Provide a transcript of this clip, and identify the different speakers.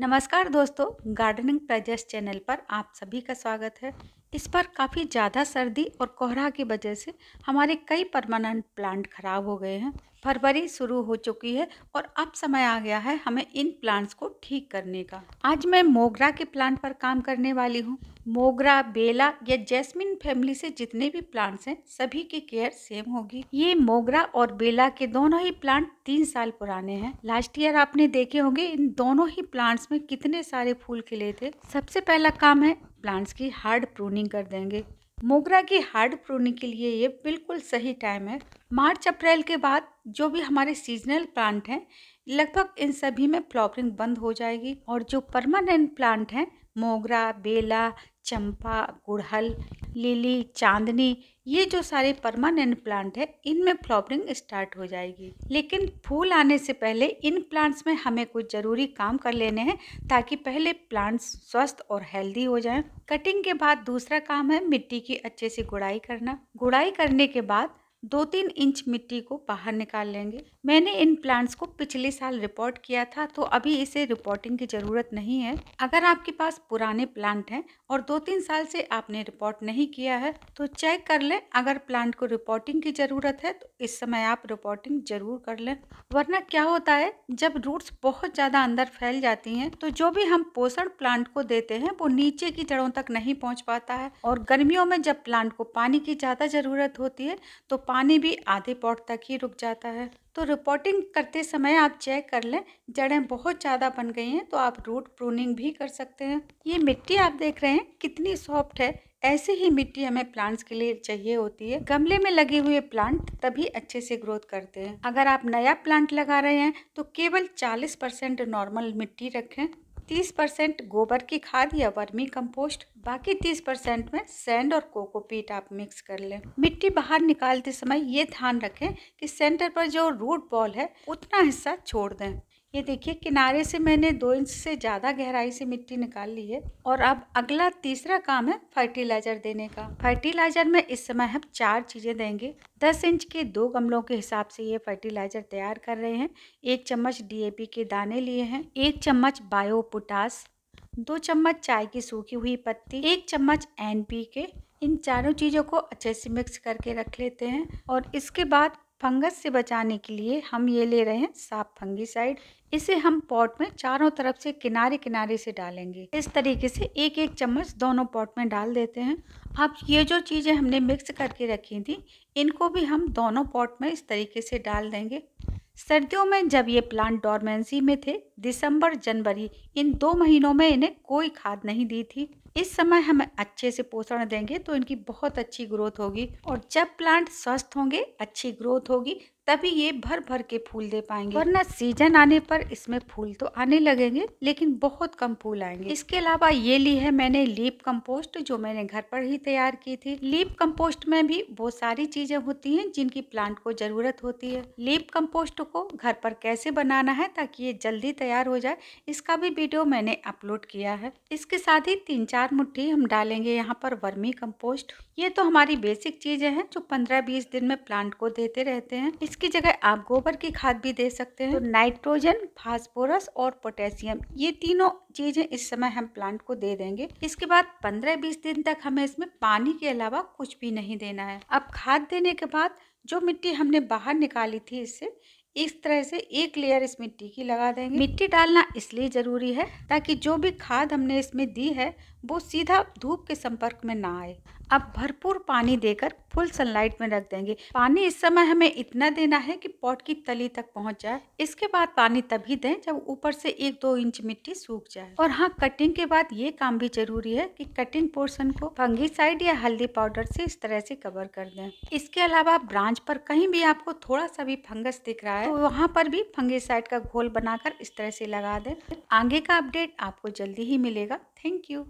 Speaker 1: नमस्कार दोस्तों gardening pleasures channel पर आप सभी का स्वागत है इस बार काफ़ी ज़्यादा सर्दी और कोहरा की वजह से हमारे कई परमानेंट प्लांट खराब हो गए हैं फरवरी शुरू हो चुकी है और अब समय आ गया है हमें इन प्लांट्स को ठीक करने का आज मैं मोगरा के प्लांट पर काम करने वाली हूँ मोगरा बेला या जैस्मिन फैमिली से जितने भी प्लांट्स हैं सभी की केयर सेम होगी ये मोगरा और बेला के दोनों ही प्लांट तीन साल पुराने हैं लास्ट ईयर आपने देखे होंगे इन दोनों ही प्लांट्स में कितने सारे फूल खिले थे सबसे पहला काम है प्लांट्स की हार्ड प्रूनिंग कर देंगे मोगरा की हार्ड प्रूनिंग के लिए ये बिल्कुल सही टाइम है मार्च अप्रैल के बाद जो भी हमारे सीजनल प्लांट हैं लगभग इन सभी में फ्लॉवरिंग बंद हो जाएगी और जो परमानेंट प्लांट हैं मोगरा बेला चंपा गुड़हल लिली चांदनी ये जो सारे परमानेंट प्लांट है इनमें फ्लॉवरिंग स्टार्ट हो जाएगी लेकिन फूल आने से पहले इन प्लांट्स में हमें कुछ ज़रूरी काम कर लेने हैं ताकि पहले प्लांट्स स्वस्थ और हेल्दी हो जाएं। कटिंग के बाद दूसरा काम है मिट्टी की अच्छे से गुड़ाई करना गुड़ाई करने के बाद दो तीन इंच मिट्टी को बाहर निकाल लेंगे मैंने इन प्लांट्स को पिछले साल रिपोर्ट किया था तो अभी इसे रिपोर्टिंग की ज़रूरत नहीं है अगर आपके पास पुराने प्लांट हैं और दो तीन साल से आपने रिपोर्ट नहीं किया है तो चेक कर लें अगर प्लांट को रिपोर्टिंग की ज़रूरत है तो इस समय आप रिपोर्टिंग ज़रूर कर लें वरना क्या होता है जब रूट्स बहुत ज़्यादा अंदर फैल जाती हैं तो जो भी हम पोषण प्लांट को देते हैं वो नीचे की जड़ों तक नहीं पहुँच पाता है और गर्मियों में जब प्लांट को पानी की ज़्यादा ज़रूरत होती है तो पानी भी आधे पॉट तक ही रुक जाता है तो रिपोर्टिंग करते समय आप चेक कर लें जड़ें बहुत ज़्यादा बन गई हैं तो आप रूट प्रूनिंग भी कर सकते हैं ये मिट्टी आप देख रहे हैं कितनी सॉफ्ट है ऐसी ही मिट्टी हमें प्लांट्स के लिए चाहिए होती है गमले में लगे हुए प्लांट तभी अच्छे से ग्रोथ करते हैं अगर आप नया प्लांट लगा रहे हैं तो केवल 40 परसेंट नॉर्मल मिट्टी रखें तीस परसेंट गोबर की खाद या वर्मी कंपोस्ट बाकी तीस परसेंट में सैंड और कोकोपीट आप मिक्स कर लें मिट्टी बाहर निकालते समय ये ध्यान रखें कि सेंटर पर जो रूट बॉल है उतना हिस्सा छोड़ दें ये देखिए किनारे से मैंने दो इंच से ज़्यादा गहराई से मिट्टी निकाल ली है और अब अगला तीसरा काम है फर्टिलाइजर देने का फर्टिलाइजर में इस समय हम चार चीज़ें देंगे दस इंच के दो गमलों के हिसाब से ये फर्टिलाइजर तैयार कर रहे हैं एक चम्मच डीएपी के दाने लिए हैं एक चम्मच बायो पोटास दो चम्मच चाय की सूखी हुई पत्ती एक चम्मच एन पी के इन चारों चीज़ों को अच्छे से मिक्स करके रख लेते हैं और इसके बाद फंगस से बचाने के लिए हम ये ले रहे हैं साफ फंगीसाइड इसे हम पॉट में चारों तरफ से किनारे किनारे से डालेंगे इस तरीके से एक एक चम्मच दोनों पॉट में डाल देते हैं अब ये जो चीज़ें हमने मिक्स करके रखी थी इनको भी हम दोनों पॉट में इस तरीके से डाल देंगे सर्दियों में जब ये प्लांट डॉर्मेंसी में थे दिसंबर जनवरी इन दो महीनों में इन्हें कोई खाद नहीं दी थी इस समय हम अच्छे से पोषण देंगे तो इनकी बहुत अच्छी ग्रोथ होगी और जब प्लांट स्वस्थ होंगे अच्छी ग्रोथ होगी तभी ये भर भर के फूल दे पाएंगे वरना सीजन आने पर इसमें फूल तो आने लगेंगे लेकिन बहुत कम फूल आएंगे इसके अलावा ये ली है मैंने लीप कंपोस्ट जो मैंने घर पर ही तैयार की थी लीप कंपोस्ट में भी वो सारी चीजें होती हैं जिनकी प्लांट को जरूरत होती है लीप कंपोस्ट को घर पर कैसे बनाना है ताकि ये जल्दी तैयार हो जाए इसका भी वीडियो मैंने अपलोड किया है इसके साथ ही तीन चार मुठ्ठी हम डालेंगे यहाँ पर वर्मी कम्पोस्ट ये तो हमारी बेसिक चीजें हैं जो पंद्रह बीस दिन में प्लांट को देते रहते हैं इसकी जगह आप गोबर की खाद भी दे सकते हैं तो नाइट्रोजन फास्फोरस और पोटेशियम ये तीनों चीज़ें इस समय हम प्लांट को दे देंगे इसके बाद 15-20 दिन तक हमें इसमें पानी के अलावा कुछ भी नहीं देना है अब खाद देने के बाद जो मिट्टी हमने बाहर निकाली थी इससे इस तरह से एक लेयर इस मिट्टी की लगा देंगे मिट्टी डालना इसलिए ज़रूरी है ताकि जो भी खाद हमने इसमें दी है वो सीधा धूप के संपर्क में ना आए अब भरपूर पानी देकर फुल सनलाइट में रख देंगे पानी इस समय हमें इतना देना है कि पॉट की तली तक पहुंच जाए इसके बाद पानी तभी दें जब ऊपर से एक दो इंच मिट्टी सूख जाए और हाँ कटिंग के बाद ये काम भी जरूरी है कि कटिंग पोर्शन को फंगीसाइड या हल्दी पाउडर से इस तरह से कवर कर दें इसके अलावा ब्रांच पर कहीं भी आपको थोड़ा सा भी फंगस दिख रहा है है तो वहाँ पर भी साइड का घोल बनाकर इस तरह से लगा दें आगे का अपडेट आपको जल्दी ही मिलेगा थैंक यू